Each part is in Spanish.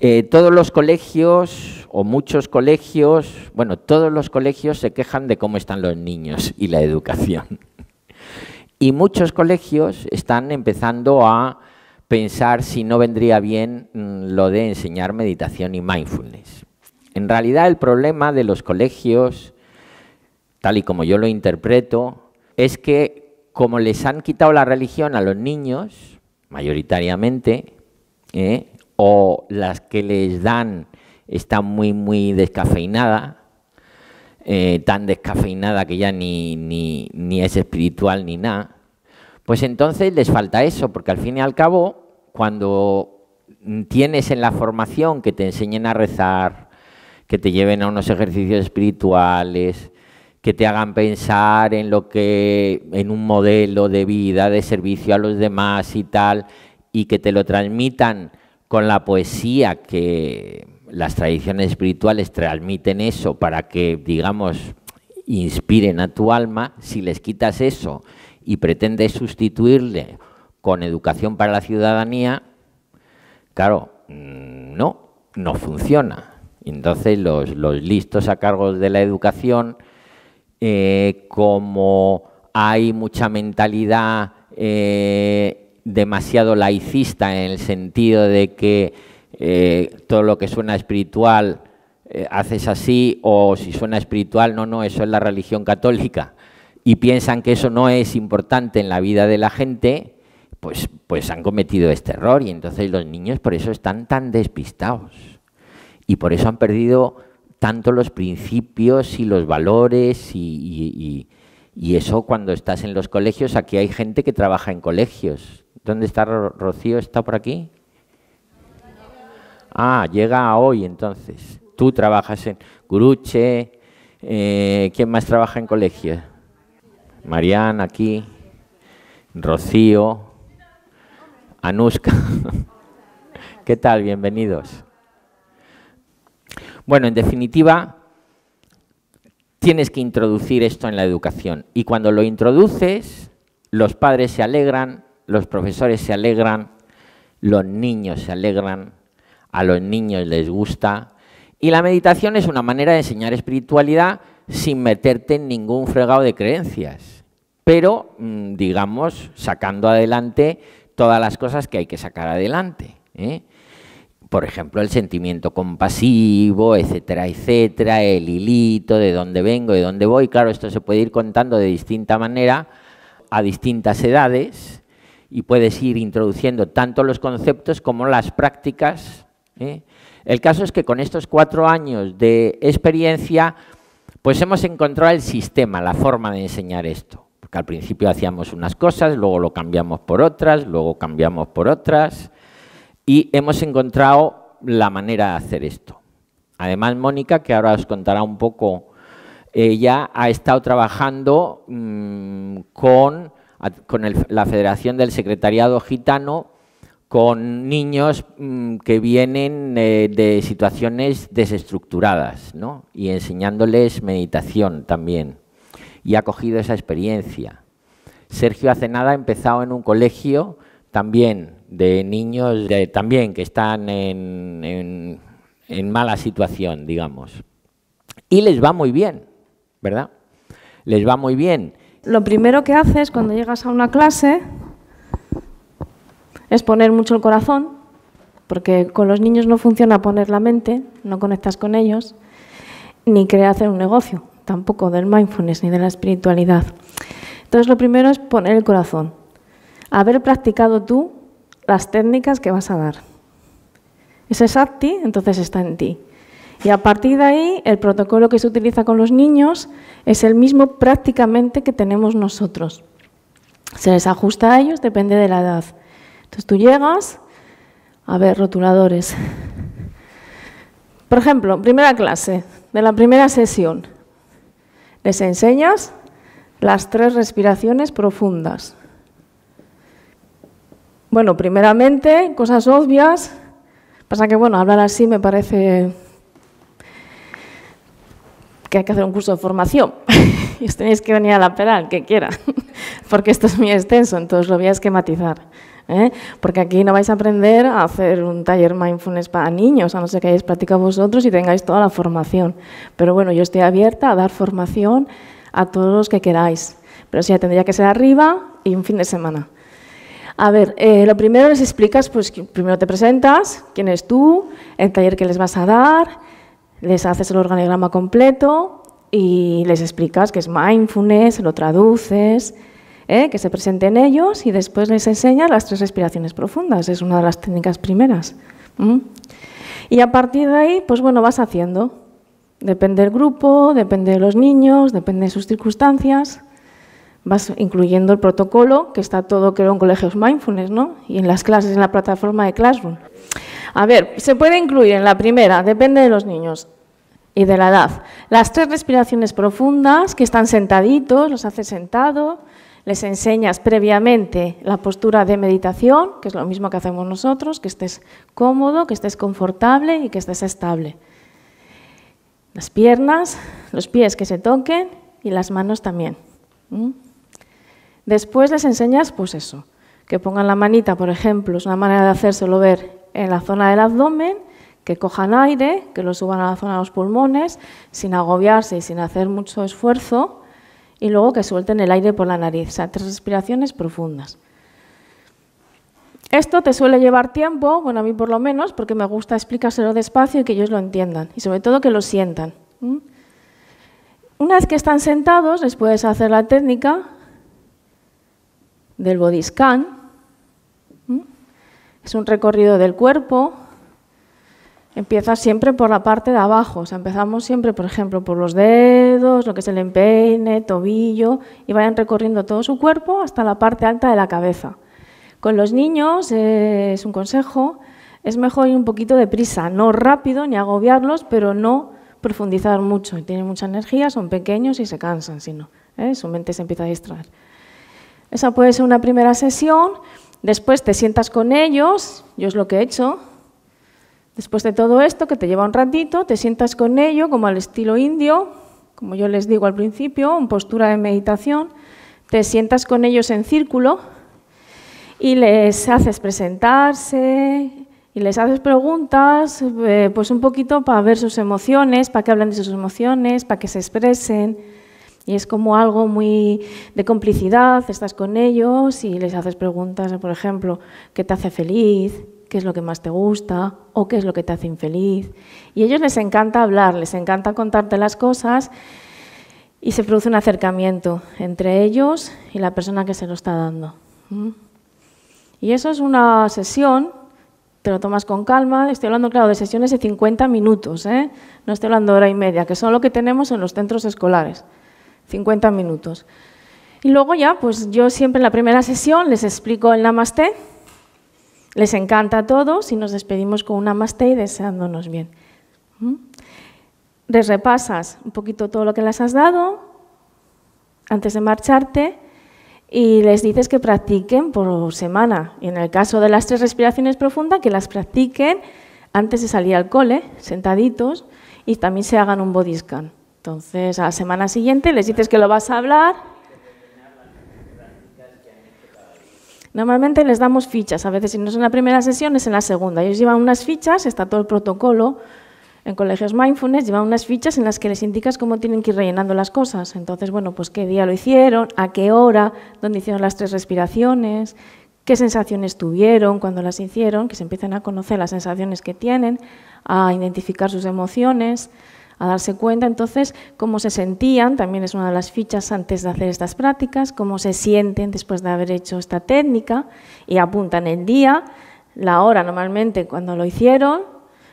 Eh, todos los colegios, o muchos colegios, bueno, todos los colegios se quejan de cómo están los niños y la educación. Y muchos colegios están empezando a pensar si no vendría bien mm, lo de enseñar meditación y mindfulness. En realidad el problema de los colegios, tal y como yo lo interpreto, es que como les han quitado la religión a los niños, mayoritariamente, ¿eh? o las que les dan están muy, muy descafeinadas, eh, tan descafeinada que ya ni, ni es espiritual ni nada, pues entonces les falta eso, porque al fin y al cabo, cuando tienes en la formación que te enseñen a rezar, que te lleven a unos ejercicios espirituales, que te hagan pensar en lo que en un modelo de vida, de servicio a los demás y tal, y que te lo transmitan con la poesía que las tradiciones espirituales transmiten eso para que, digamos, inspiren a tu alma, si les quitas eso y pretendes sustituirle con educación para la ciudadanía, claro, mm, no, no funciona. Entonces los, los listos a cargo de la educación, eh, como hay mucha mentalidad eh, demasiado laicista en el sentido de que eh, todo lo que suena espiritual eh, haces así o si suena espiritual, no, no, eso es la religión católica. Y piensan que eso no es importante en la vida de la gente, pues, pues han cometido este error y entonces los niños por eso están tan despistados y por eso han perdido tanto los principios y los valores y eso cuando estás en los colegios, aquí hay gente que trabaja en colegios ¿Dónde está Rocío? ¿Está por aquí? Ah, llega hoy entonces. Tú trabajas en Guruche. Eh, ¿Quién más trabaja en colegio? Mariana aquí. Rocío. Anuska. ¿Qué tal? Bienvenidos. Bueno, en definitiva, tienes que introducir esto en la educación. Y cuando lo introduces, los padres se alegran, los profesores se alegran, los niños se alegran, a los niños les gusta. Y la meditación es una manera de enseñar espiritualidad sin meterte en ningún fregado de creencias, pero, mm, digamos, sacando adelante todas las cosas que hay que sacar adelante. ¿eh? Por ejemplo, el sentimiento compasivo, etcétera, etcétera, el hilito, de dónde vengo, de dónde voy. Claro, esto se puede ir contando de distinta manera a distintas edades y puedes ir introduciendo tanto los conceptos como las prácticas. ¿eh? El caso es que con estos cuatro años de experiencia, pues hemos encontrado el sistema, la forma de enseñar esto. Porque al principio hacíamos unas cosas, luego lo cambiamos por otras, luego cambiamos por otras, y hemos encontrado la manera de hacer esto. Además, Mónica, que ahora os contará un poco, ella ha estado trabajando mm, con con la Federación del Secretariado Gitano, con niños mm, que vienen eh, de situaciones desestructuradas, ¿no? y enseñándoles meditación también. Y ha cogido esa experiencia. Sergio hace ha empezado en un colegio también de niños también que están en, en mala situación, digamos. Y les va muy bien, ¿verdad? Les va muy bien lo primero que haces cuando llegas a una clase es poner mucho el corazón, porque con los niños no funciona poner la mente, no conectas con ellos, ni creas hacer un negocio, tampoco del mindfulness ni de la espiritualidad. Entonces lo primero es poner el corazón, haber practicado tú las técnicas que vas a dar. Ese sakti entonces está en ti. Y a partir de ahí, el protocolo que se utiliza con los niños es el mismo prácticamente que tenemos nosotros. Se les ajusta a ellos, depende de la edad. Entonces tú llegas, a ver, rotuladores. Por ejemplo, primera clase, de la primera sesión. Les enseñas las tres respiraciones profundas. Bueno, primeramente, cosas obvias. Pasa que, bueno, hablar así me parece que hay que hacer un curso de formación y os tenéis que venir a la peral que quiera, porque esto es muy extenso, entonces lo voy a esquematizar. ¿eh? Porque aquí no vais a aprender a hacer un taller mindfulness para niños, a no ser que hayáis practicado vosotros y tengáis toda la formación. Pero bueno, yo estoy abierta a dar formación a todos los que queráis. Pero sí, tendría que ser arriba y un fin de semana. A ver, eh, lo primero les explicas, pues primero te presentas, quién es tú, el taller que les vas a dar, les haces el organigrama completo y les explicas que es mindfulness, lo traduces, ¿eh? que se presenten ellos y después les enseñas las tres respiraciones profundas. Es una de las técnicas primeras. ¿Mm? Y a partir de ahí, pues bueno, vas haciendo. Depende del grupo, depende de los niños, depende de sus circunstancias. Vas incluyendo el protocolo, que está todo, creo, en colegios mindfulness, ¿no? Y en las clases, en la plataforma de Classroom. A ver, se puede incluir en la primera, depende de los niños y de la edad. Las tres respiraciones profundas, que están sentaditos, los haces sentado, les enseñas previamente la postura de meditación, que es lo mismo que hacemos nosotros, que estés cómodo, que estés confortable y que estés estable. Las piernas, los pies que se toquen y las manos también. Después les enseñas, pues eso, que pongan la manita, por ejemplo, es una manera de hacérselo ver en la zona del abdomen, que cojan aire, que lo suban a la zona de los pulmones, sin agobiarse y sin hacer mucho esfuerzo, y luego que suelten el aire por la nariz, o sea, tres respiraciones profundas. Esto te suele llevar tiempo, bueno, a mí por lo menos, porque me gusta explicárselo despacio y que ellos lo entiendan, y sobre todo que lo sientan. Una vez que están sentados, les puedes hacer la técnica del body es un recorrido del cuerpo. Empieza siempre por la parte de abajo. empezamos siempre, por ejemplo, por los dedos, lo que es el empeine, tobillo, y vayan recorriendo todo su cuerpo hasta la parte alta de la cabeza. Con los niños, eh, es un consejo, es mejor ir un poquito de prisa, no rápido ni agobiarlos, pero no profundizar mucho. Tienen mucha energía, son pequeños y se cansan, si ¿eh? su mente se empieza a distraer. Esa puede ser una primera sesión. Después te sientas con ellos, yo es lo que he hecho. Después de todo esto, que te lleva un ratito, te sientas con ellos como al estilo indio, como yo les digo al principio, en postura de meditación. Te sientas con ellos en círculo y les haces presentarse y les haces preguntas, eh, pues un poquito para ver sus emociones, para que hablen de sus emociones, para que se expresen. Y es como algo muy de complicidad, estás con ellos y les haces preguntas, por ejemplo, ¿qué te hace feliz? ¿Qué es lo que más te gusta? ¿O qué es lo que te hace infeliz? Y a ellos les encanta hablar, les encanta contarte las cosas y se produce un acercamiento entre ellos y la persona que se lo está dando. ¿Mm? Y eso es una sesión, te lo tomas con calma. Estoy hablando, claro, de sesiones de 50 minutos, ¿eh? no estoy hablando de hora y media, que son lo que tenemos en los centros escolares. 50 minutos. Y luego ya, pues yo siempre en la primera sesión les explico el namaste, les encanta a todos y nos despedimos con un namaste y deseándonos bien. ¿Mm? Les repasas un poquito todo lo que les has dado antes de marcharte y les dices que practiquen por semana. Y en el caso de las tres respiraciones profundas, que las practiquen antes de salir al cole, sentaditos, y también se hagan un body scan. Entonces, a la semana siguiente les dices que lo vas a hablar. Normalmente les damos fichas, a veces si no es en la primera sesión es en la segunda. Ellos llevan unas fichas, está todo el protocolo. En colegios mindfulness llevan unas fichas en las que les indicas cómo tienen que ir rellenando las cosas. Entonces, bueno, pues qué día lo hicieron, a qué hora, dónde hicieron las tres respiraciones, qué sensaciones tuvieron cuando las hicieron, que se empiecen a conocer las sensaciones que tienen, a identificar sus emociones a darse cuenta entonces cómo se sentían, también es una de las fichas antes de hacer estas prácticas, cómo se sienten después de haber hecho esta técnica y apuntan el día, la hora normalmente cuando lo hicieron,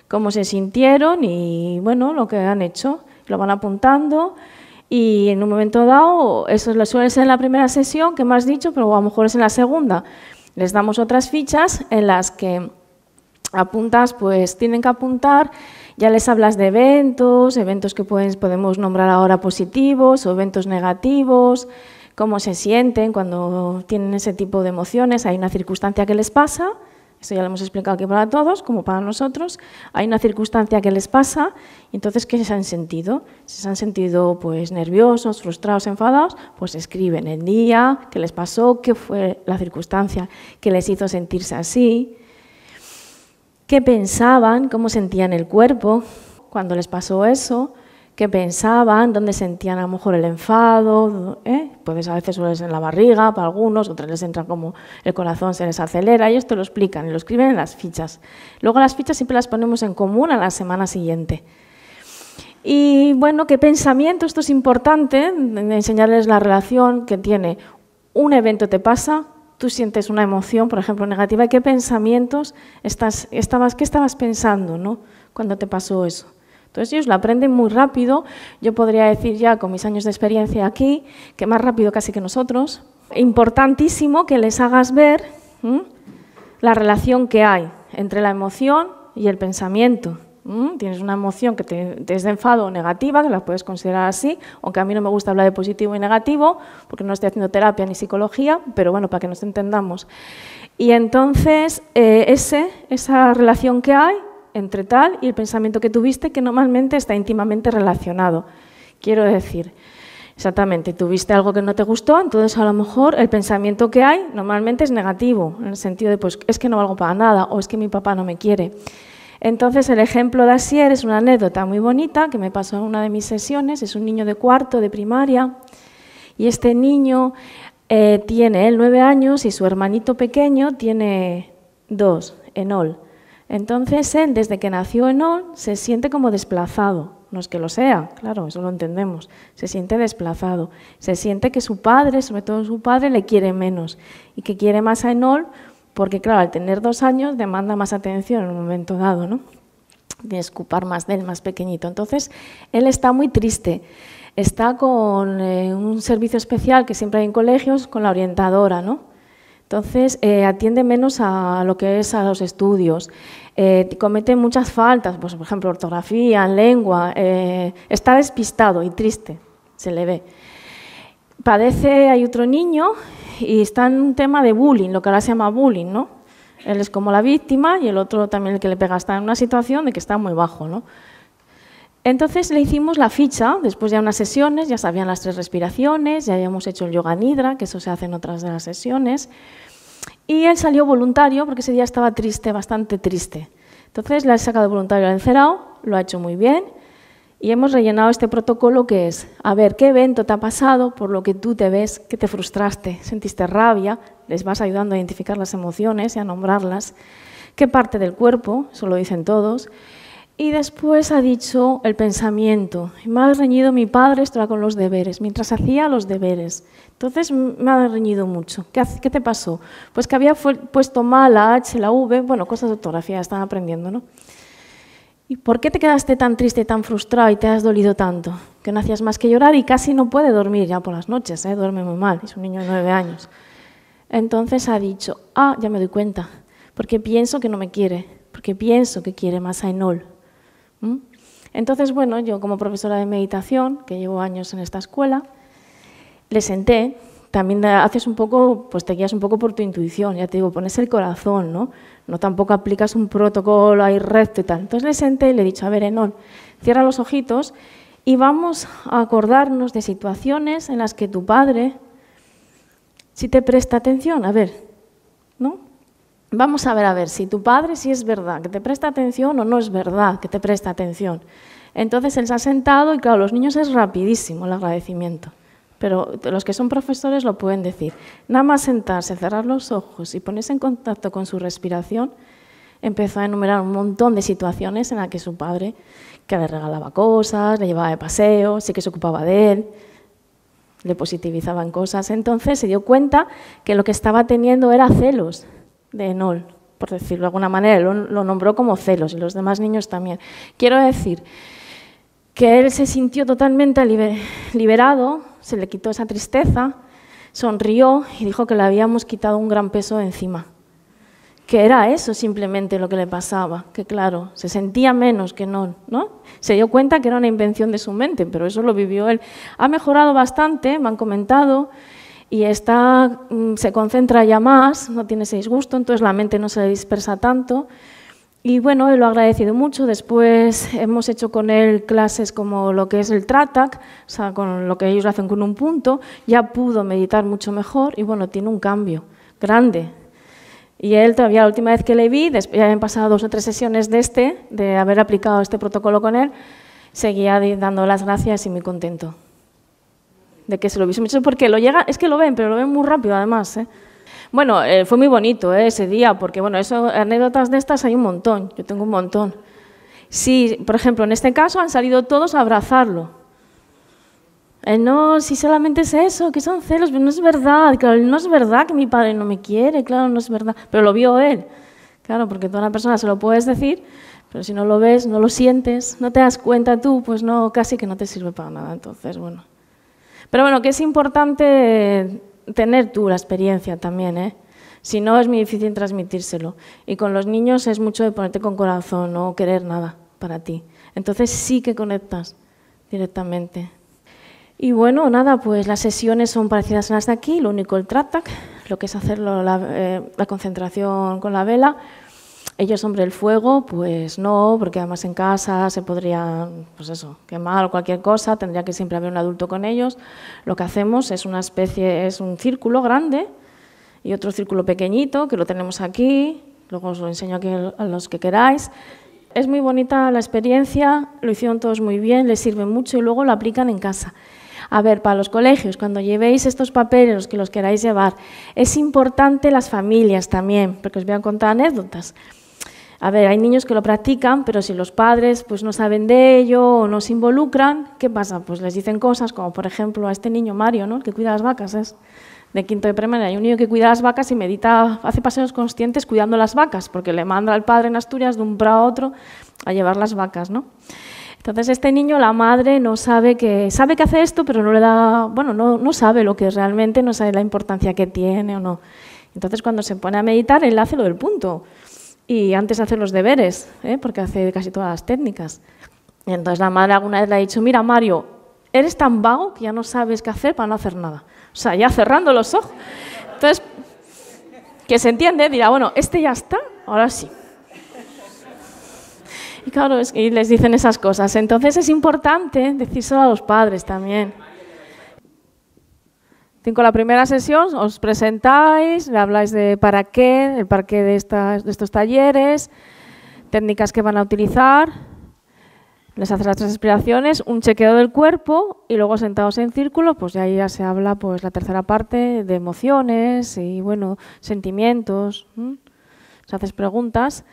cómo se sintieron y bueno, lo que han hecho, lo van apuntando y en un momento dado, eso suele ser en la primera sesión que más dicho, pero a lo mejor es en la segunda. Les damos otras fichas en las que apuntas, pues tienen que apuntar ya les hablas de eventos, eventos que podemos nombrar ahora positivos o eventos negativos, cómo se sienten cuando tienen ese tipo de emociones, hay una circunstancia que les pasa, eso ya lo hemos explicado aquí para todos, como para nosotros, hay una circunstancia que les pasa, y entonces, ¿qué se han sentido? Si se han sentido pues, nerviosos, frustrados, enfadados, pues escriben el día, qué les pasó, qué fue la circunstancia que les hizo sentirse así, qué pensaban, cómo sentían el cuerpo cuando les pasó eso, qué pensaban, dónde sentían a lo mejor el enfado, ¿eh? pues a veces suele en la barriga para algunos, otras les entra como el corazón se les acelera, y esto lo explican y lo escriben en las fichas. Luego las fichas siempre las ponemos en común a la semana siguiente. Y bueno, qué pensamiento, esto es importante, enseñarles la relación que tiene un evento te pasa tú sientes una emoción, por ejemplo, negativa, ¿qué pensamientos estás, estabas, qué estabas pensando ¿no? cuando te pasó eso? Entonces ellos lo aprenden muy rápido, yo podría decir ya con mis años de experiencia aquí, que más rápido casi que nosotros, importantísimo que les hagas ver la relación que hay entre la emoción y el pensamiento. Tienes una emoción que es de enfado o negativa, que la puedes considerar así, aunque a mí no me gusta hablar de positivo y negativo, porque no estoy haciendo terapia ni psicología, pero bueno, para que nos entendamos. Y entonces, eh, esa relación que hay entre tal y el pensamiento que tuviste, que normalmente está íntimamente relacionado. Quiero decir, Exactamente, tuviste algo que no te gustó, entonces a lo mejor el pensamiento que hay normalmente es negativo, en el sentido de pues es que no valgo para nada o es que mi papá no me quiere. Entonces, el ejemplo de Asier es una anécdota muy bonita que me pasó en una de mis sesiones. Es un niño de cuarto de primaria y este niño eh, tiene nueve años y su hermanito pequeño tiene dos, Enol. Entonces, él, desde que nació Enol, se siente como desplazado. No es que lo sea, claro, eso lo entendemos. Se siente desplazado. Se siente que su padre, sobre todo su padre, le quiere menos y que quiere más a Enol porque, claro, al tener dos años demanda más atención en un momento dado, ¿no? Tienes que más del más pequeñito. Entonces, él está muy triste. Está con eh, un servicio especial que siempre hay en colegios, con la orientadora, ¿no? Entonces, eh, atiende menos a lo que es a los estudios. Eh, comete muchas faltas, pues, por ejemplo, ortografía, lengua. está despistado y triste, se le ve padece, hay otro niño y está en un tema de bullying, lo que ahora se llama bullying, ¿no? Él es como la víctima y el otro también el que le pega está en una situación de que está muy bajo, ¿no? Entonces le hicimos la ficha, después de unas sesiones, ya sabían las tres respiraciones, ya habíamos hecho el yoga nidra, que eso se hace en otras de las sesiones, y él salió voluntario porque ese día estaba triste, bastante triste. Entonces le he sacado voluntario al encerado, lo ha hecho muy bien, y hemos rellenado este protocolo que es, a ver, ¿qué evento te ha pasado por lo que tú te ves que te frustraste, sentiste rabia? Les vas ayudando a identificar las emociones y a nombrarlas. ¿Qué parte del cuerpo? Eso lo dicen todos. Y después ha dicho el pensamiento. Me ha reñido mi padre, estaba con los deberes, mientras hacía los deberes. Entonces me ha reñido mucho. ¿Qué, qué te pasó? Pues que había puesto mal la H, la V, bueno, cosas de ortografía, están aprendiendo, ¿no? por qué te quedaste tan triste, tan frustrado y te has dolido tanto? Que no hacías más que llorar y casi no puede dormir ya por las noches, ¿eh? duerme muy mal, es un niño de nueve años. Entonces ha dicho, ah, ya me doy cuenta, porque pienso que no me quiere, porque pienso que quiere más a Enol. Entonces, bueno, yo como profesora de meditación, que llevo años en esta escuela, le senté también haces un poco, pues te guías un poco por tu intuición, ya te digo, pones el corazón, ¿no? No tampoco aplicas un protocolo ahí recto y tal. Entonces le senté y le he dicho, a ver, Enol, cierra los ojitos y vamos a acordarnos de situaciones en las que tu padre, si te presta atención, a ver, ¿no? Vamos a ver, a ver, si tu padre si es verdad, que te presta atención o no es verdad, que te presta atención. Entonces él se ha sentado y claro, los niños es rapidísimo el agradecimiento pero los que son profesores lo pueden decir. Nada más sentarse, cerrar los ojos y ponerse en contacto con su respiración, empezó a enumerar un montón de situaciones en las que su padre, que le regalaba cosas, le llevaba de paseo, sí que se ocupaba de él, le positivizaban cosas. Entonces se dio cuenta que lo que estaba teniendo era celos de Enol, por decirlo de alguna manera. Lo, lo nombró como celos y los demás niños también. Quiero decir que él se sintió totalmente liberado, se le quitó esa tristeza, sonrió y dijo que le habíamos quitado un gran peso de encima. Que era eso simplemente lo que le pasaba, que claro, se sentía menos que no, ¿no? Se dio cuenta que era una invención de su mente, pero eso lo vivió él. Ha mejorado bastante, me han comentado, y está, mm, se concentra ya más, no tiene ese disgusto, entonces la mente no se dispersa tanto. Y bueno, él lo ha agradecido mucho. Después hemos hecho con él clases como lo que es el TRATAC, o sea, con lo que ellos hacen con un punto. Ya pudo meditar mucho mejor y bueno, tiene un cambio grande. Y él todavía la última vez que le vi, después ya habían pasado dos o tres sesiones de este, de haber aplicado este protocolo con él, seguía dando las gracias y muy contento de que se lo hubiese hecho, porque lo llega, es que lo ven, pero lo ven muy rápido además. ¿eh? Bueno, eh, fue muy bonito eh, ese día, porque bueno, eso, anécdotas de estas hay un montón, yo tengo un montón. Sí, por ejemplo, en este caso han salido todos a abrazarlo. Eh, no, si solamente es eso, que son celos, pero no es verdad, claro, no es verdad que mi padre no me quiere, claro, no es verdad, pero lo vio él. Claro, porque toda una persona se lo puedes decir, pero si no lo ves, no lo sientes, no te das cuenta tú, pues no, casi que no te sirve para nada. Entonces, bueno. Pero bueno, que es importante tener tú la experiencia también, ¿eh? Si no, es muy difícil transmitírselo. Y con los niños es mucho de ponerte con corazón, no querer nada para ti. Entonces sí que conectas directamente. Y bueno, nada, pues las sesiones son parecidas a las de aquí, lo único el tratac, lo que es hacerlo la eh, concentración con la vela ellos hombre el fuego, pues no, porque además en casa se podría, pues eso, quemar o cualquier cosa, tendría que siempre haber un adulto con ellos. Lo que hacemos es una especie, es un círculo grande y otro círculo pequeñito, que lo tenemos aquí, luego os lo enseño aquí a los que queráis. Es muy bonita la experiencia, lo hicieron todos muy bien, les sirve mucho y luego lo aplican en casa. A ver, para los colegios, cuando llevéis estos papeles, los que los queráis llevar, es importante las familias también, porque os voy a contar anécdotas. A ver, hay niños que lo practican, pero si los padres pues, no saben de ello o no se involucran, ¿qué pasa? Pues les dicen cosas como, por ejemplo, a este niño Mario, ¿no? que cuida las vacas, es de quinto de primaria. Hay un niño que cuida las vacas y medita, hace paseos conscientes cuidando las vacas, porque le manda al padre en Asturias de un para a otro a llevar las vacas. ¿no? Entonces este niño, la madre, no sabe que sabe que hace esto, pero no le da, bueno, no, no sabe lo que realmente, no sabe la importancia que tiene o no. Entonces cuando se pone a meditar, él hace lo del punto y antes hace los deberes, ¿eh? porque hace casi todas las técnicas. entonces la madre alguna vez le ha dicho, mira Mario, eres tan vago que ya no sabes qué hacer para no hacer nada. O sea, ya cerrando los ojos. Entonces, que se entiende, dirá, bueno, este ya está, ahora sí. Y claro, les dicen esas cosas. Entonces es importante decírselo a los padres también la primera sesión, os presentáis, habláis de para qué, el para qué de, estos talleres, técnicas que van a utilizar, les haces las tres respiraciones, un chequeo del cuerpo y luego sentados en círculo, pues ya ahí ya se habla pues la tercera parte de emociones y bueno, sentimientos, os haces preguntas.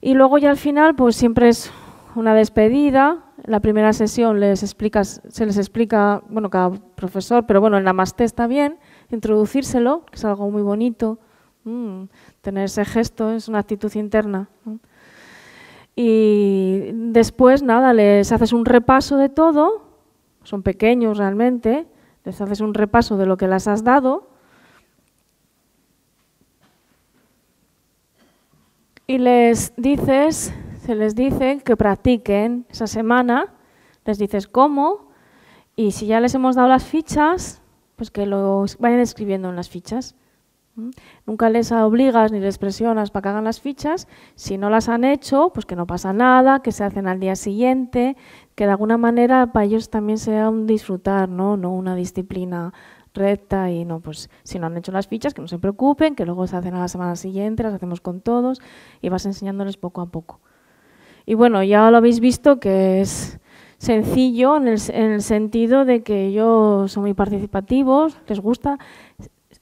Y luego ya al final, pues siempre es una despedida, la primera sesión les se les explica, bueno, cada profesor, pero bueno, el namaste está bien, introducírselo, que es algo muy bonito, mm, tener ese gesto, es una actitud interna. Y después, nada, les haces un repaso de todo, son pequeños realmente, les haces un repaso de lo que las has dado, y les dices se les dice que practiquen esa semana, les dices cómo, y si ya les hemos dado las fichas, pues que lo vayan escribiendo en las fichas. ¿Mm? Nunca les obligas ni les presionas para que hagan las fichas. Si no las han hecho, pues que no pasa nada, que se hacen al día siguiente, que de alguna manera para ellos también sea un disfrutar, ¿no? No una disciplina recta y no, pues si no han hecho las fichas, que no se preocupen, que luego se hacen a la semana siguiente, las hacemos con todos y vas enseñándoles poco a poco. Y bueno, ya lo habéis visto que es sencillo en el, sentido de que ellos son muy participativos, les gusta.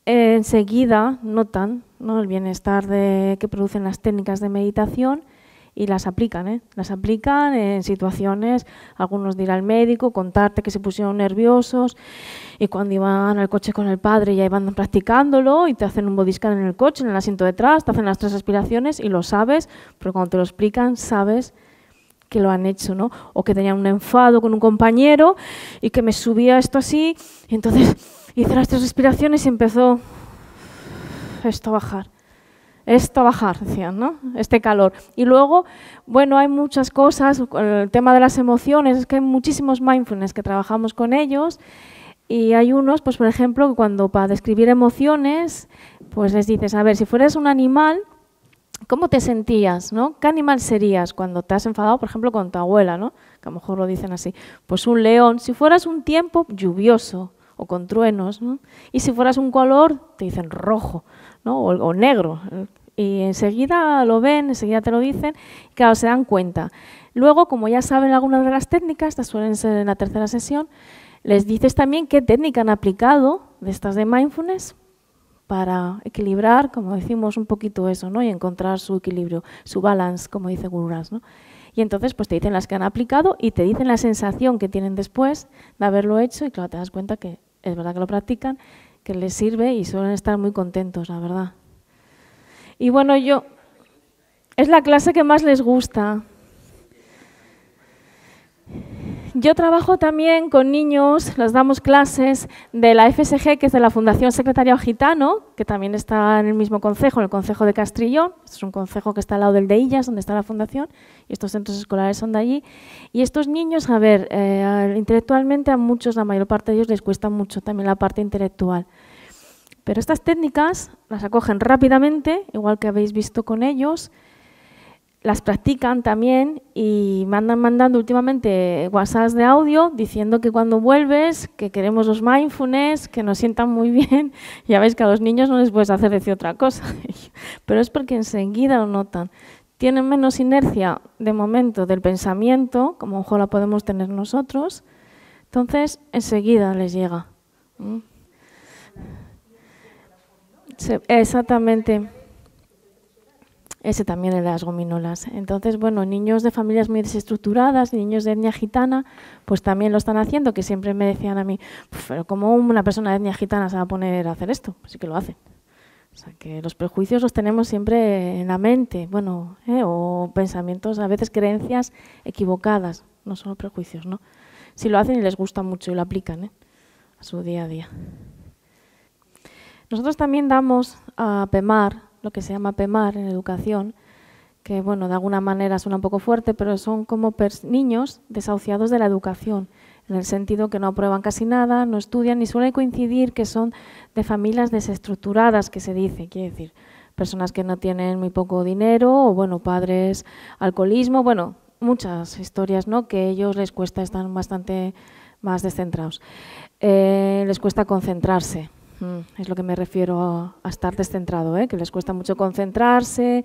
enseguida notan el bienestar de, que producen las técnicas de meditación y las aplican, ¿eh? las aplican en situaciones, algunos dirán al médico, contarte que se pusieron nerviosos y cuando iban al coche con el padre ya iban practicándolo y te hacen un body en el coche, en el asiento detrás, te hacen las tres aspiraciones y lo sabes, pero cuando te lo explican sabes que lo han hecho, ¿no? O que tenían un enfado con un compañero y que me subía esto así, y entonces hice las tres respiraciones y empezó esto a bajar es trabajar, decían, ¿no? Este calor. Y luego, bueno, hay muchas cosas, el tema de las emociones, es que hay muchísimos mindfulness que trabajamos con ellos y hay unos, pues por ejemplo, cuando para describir emociones, pues les dices, a ver, si fueras un animal, ¿cómo te sentías, no? ¿Qué animal serías cuando te has enfadado, por ejemplo, con tu abuela, no? Que a lo mejor lo dicen así. Pues un león, si fueras un tiempo lluvioso o con truenos, ¿no? Y si fueras un color, te dicen rojo, ¿no? o, negro. Y enseguida lo ven, enseguida te lo dicen, y claro, se dan cuenta. Luego, como ya saben algunas de las técnicas, estas suelen ser en la tercera sesión, les dices también qué técnica han aplicado de estas de mindfulness para equilibrar, como decimos, un poquito eso, ¿no? Y encontrar su equilibrio, su balance, como dice Gururaj, Y entonces pues te dicen las que han aplicado y te dicen la sensación que tienen después de haberlo hecho y claro, te das cuenta que es verdad que lo practican que les sirve y suelen estar muy contentos, la verdad. Y bueno, yo es la clase que más les gusta. Yo trabajo también con niños, les damos clases de la FSG, que es de la Fundación Secretaria Gitano, que también está en el mismo concejo, en el concejo de Castrillón. es un concejo que está al lado del de Illas, donde está la fundación, y estos centros escolares son de allí. Y estos niños, a ver, eh, intelectualmente a muchos, la mayor parte de ellos les cuesta mucho también la parte intelectual. Pero estas técnicas las acogen rápidamente, igual que habéis visto con ellos, las practican también y mandan mandando últimamente WhatsApps de audio diciendo que cuando vuelves, que queremos los mindfulness, que nos sientan muy bien. Ya veis que a los niños no les puedes hacer decir otra cosa, pero es porque enseguida lo notan. Tienen menos inercia de momento del pensamiento, como ojo la podemos tener nosotros, entonces enseguida les llega. ¿Mm? Exactamente ese también en las gominolas. Entonces, bueno, niños de familias muy desestructuradas, niños de etnia gitana, pues también lo están haciendo, que siempre me decían a mí, pero ¿cómo una persona de etnia gitana se va a poner a hacer esto? sí que lo hacen. O sea, que los prejuicios los tenemos siempre en la mente, bueno, ¿eh? o pensamientos, a veces creencias equivocadas, no solo prejuicios, ¿no? Si lo hacen y les gusta mucho y lo aplican ¿eh? a su día a día. Nosotros también damos a PEMAR, lo que se llama PEMAR en educación, que bueno, de alguna manera suena un poco fuerte, pero son como niños desahuciados de la educación, en el sentido que no aprueban casi nada, no estudian y suele coincidir que son de familias desestructuradas, que se dice, quiere decir, personas que no tienen muy poco dinero o bueno, padres alcoholismo, bueno, muchas historias, ¿no? Que a ellos les cuesta, estar bastante más descentrados. Eh, les cuesta concentrarse, Mm, es lo que me refiero a, estar descentrado, ¿eh? que les cuesta mucho concentrarse,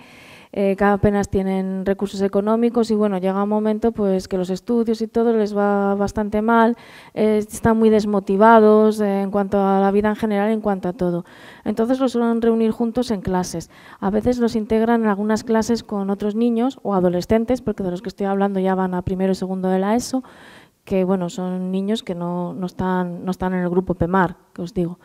eh, que apenas tienen recursos económicos y bueno, llega un momento pues que los estudios y todo les va bastante mal, eh, están muy desmotivados en cuanto a la vida en general, en cuanto a todo. Entonces los suelen reunir juntos en clases. A veces los integran en algunas clases con otros niños o adolescentes, porque de los que estoy hablando ya van a primero y segundo de la ESO, que bueno, son niños que no, no, están, no están en el grupo PEMAR, que os digo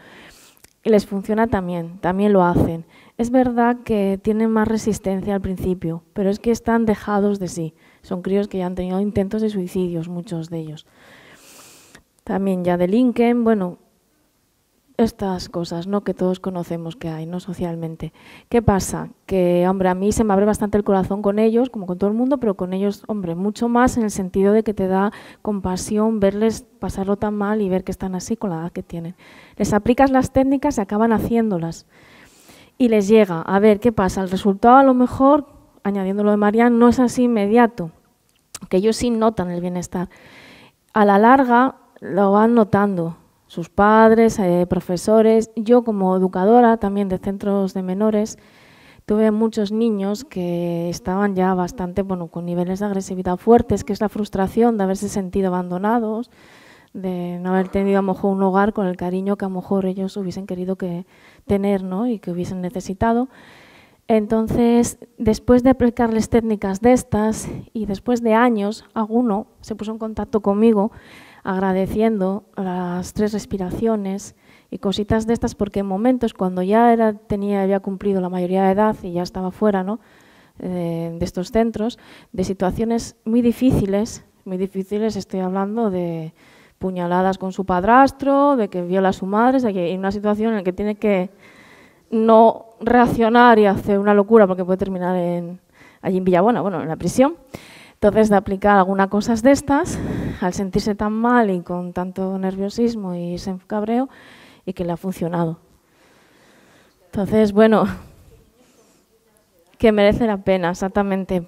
y les funciona también, también lo hacen. Es verdad que tienen más resistencia al principio, pero es que están dejados de sí. Son críos que ya han tenido intentos de suicidios, muchos de ellos. También ya delinquen, bueno, estas cosas ¿no? que todos conocemos que hay ¿no? socialmente. ¿Qué pasa? Que, hombre, a mí se me abre bastante el corazón con ellos, como con todo el mundo, pero con ellos, hombre, mucho más en el sentido de que te da compasión verles pasarlo tan mal y ver que están así con la edad que tienen. Les aplicas las técnicas y acaban haciéndolas. Y les llega, a ver, ¿qué pasa? El resultado a lo mejor, añadiendo lo de María, no es así inmediato, que ellos sí notan el bienestar. A la larga lo van notando, sus padres, eh, profesores. Yo como educadora también de centros de menores, tuve muchos niños que estaban ya bastante, bueno, con niveles de agresividad fuertes, que es la frustración de haberse sentido abandonados, de no haber tenido a lo mejor un hogar con el cariño que a lo mejor ellos hubiesen querido que tener ¿no? y que hubiesen necesitado. Entonces, después de aplicarles técnicas de estas y después de años, alguno se puso en contacto conmigo agradeciendo las tres respiraciones y cositas de estas, porque en momentos cuando ya tenía, había cumplido la mayoría de edad y ya estaba fuera ¿no? Eh, de estos centros, de situaciones muy difíciles, muy difíciles estoy hablando de puñaladas con su padrastro, de que viola a su madre, de en una situación en la que tiene que no reaccionar y hacer una locura porque puede terminar allí en Villabona, bueno, en la prisión. Entonces, de aplicar algunas cosas de estas, al sentirse tan mal y con tanto nerviosismo y ese cabreo, y que le ha funcionado. Entonces, bueno, que merece la pena, exactamente.